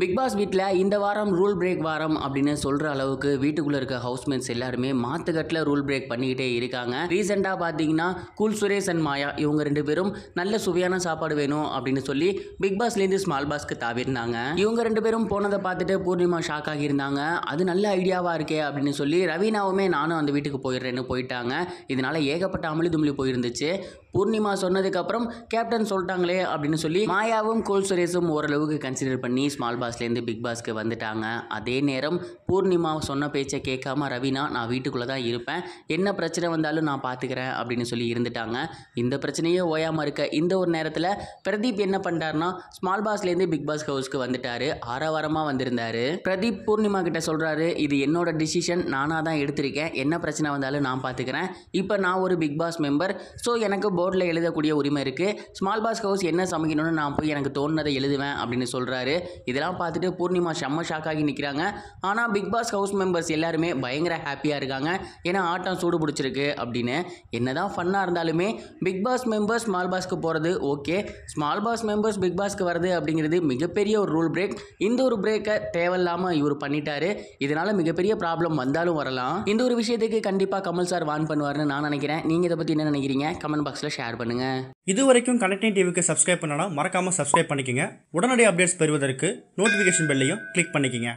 big pass வீட்டில் இந்த வாரம் ரூல் பிரேக் வாரம் அப்படின்னு சொல்கிற அளவுக்கு வீட்டுக்குள்ளே இருக்க ஹவுஸ்மேட்ஸ் எல்லாருமே மாத்துக்கட்டில் ரூல் பிரேக் பண்ணிக்கிட்டே இருக்காங்க ரீசெண்டாக பார்த்தீங்கன்னா கூல் சுரேஷ் அண்ட் மாயா இவங்க ரெண்டு பேரும் நல்ல சுவையான சாப்பாடு வேணும் அப்படின்னு சொல்லி பிக் பாஸ்லேருந்து ஸ்மால் பாஸ்க்கு தாவிருந்தாங்க இவங்க ரெண்டு பேரும் போனதை பார்த்துட்டு பூர்ணிமா ஷாக் ஆகியிருந்தாங்க அது நல்ல ஐடியாவாக இருக்கே அப்படின்னு சொல்லி ரவீனாவுமே நானும் அந்த வீட்டுக்கு போயிடுறேன்னு போயிட்டாங்க இதனால் ஏகப்பட்ட அமளி தும்ளி போயிருந்துச்சு பூர்ணிமா சொன்னதுக்கப்புறம் கேப்டன் சொல்லிட்டாங்களே அப்படின்னு சொல்லி மாயாவும் கூல் சுரேஷும் ஓரளவுக்கு கன்சிடர் பண்ணி ஸ்மால் பாஸ் பாஸ்லேருந்து பிக் பாஸ்க்கு வந்துட்டாங்க அதே நேரம் பூர்ணிமா சொன்ன பேச்சை கேட்காம ரவினா நான் வீட்டுக்குள்ளே தான் இருப்பேன் என்ன பிரச்சனை வந்தாலும் நான் பார்த்துக்கிறேன் அப்படின்னு சொல்லி இருந்துட்டாங்க இந்த பிரச்சனையே ஓயாமல் இருக்க இந்த ஒரு நேரத்தில் பிரதீப் என்ன பண்ணுறாருனா ஸ்மால் பாஸ்லேருந்து பிக் பாஸ் ஹவுஸ்க்கு வந்துட்டார் ஆரவாரமாக வந்திருந்தார் பிரதீப் பூர்ணிமா கிட்ட சொல்கிறாரு இது என்னோட டிசிஷன் நானாக தான் எடுத்திருக்கேன் என்ன பிரச்சனை வந்தாலும் நான் பார்த்துக்கிறேன் இப்போ நான் ஒரு பிக் பாஸ் மெம்பர் ஸோ எனக்கு போர்டில் எழுதக்கூடிய உரிமை இருக்குது ஸ்மால் பாஸ் ஹவுஸ் என்ன சமைக்கணும்னு நான் போய் எனக்கு தோணுனதை எழுதுவேன் அப்படின்னு சொல்கிறாரு இதெல்லாம் பார்த்துட்டு பூர்ணிமா செம்ம ஷாக் ஆகி நிற்கிறாங்க ஆனால் பிக் பாஸ் ஹவுஸ் மெம்பர்ஸ் எல்லாருமே பயங்கர ஹாப்பியாக இருக்காங்க ஏன்னா ஆட்டம் சூடு பிடிச்சிருக்கு அப்படின்னு என்ன தான் ஃபன்னாக இருந்தாலுமே பிக் பாஸ் மெம்பர்ஸ் ஸ்மால் பாஸ்க்கு போகிறது okay small boss members big பாஸ்க்கு வர்றது அப்படிங்கிறது மிகப்பெரிய ஒரு ரூல் பிரேக் இந்த ஒரு பிரேக்கை தேவையில்லாமல் இவர் பண்ணிட்டாரு இதனால் மிகப்பெரிய ப்ராப்ளம் வந்தாலும் வரலாம் இந்த ஒரு விஷயத்துக்கு கண்டிப்பாக கமல் சார் வான் பண்ணுவார்னு நான் நினைக்கிறேன் நீங்கள் இதை பற்றி என்ன நினைக்கிறீங்க கமெண்ட் பாக்ஸில் ஷேர் பண்ணுங்கள் இது வரைக்கும் கனெக்டிங் டிவிக்கு சப்ஸ்கிரைப் பண்ணலாம் மறக்காமல் சப்ஸ்கிரைப் பண்ணிக்கோங்க உடனடி அப்டேட்ஸ் பெறுவதற்கு நோட்டிஃபிகேஷன் பெல்லையும் கிளிக் பண்ணிக்கிங்க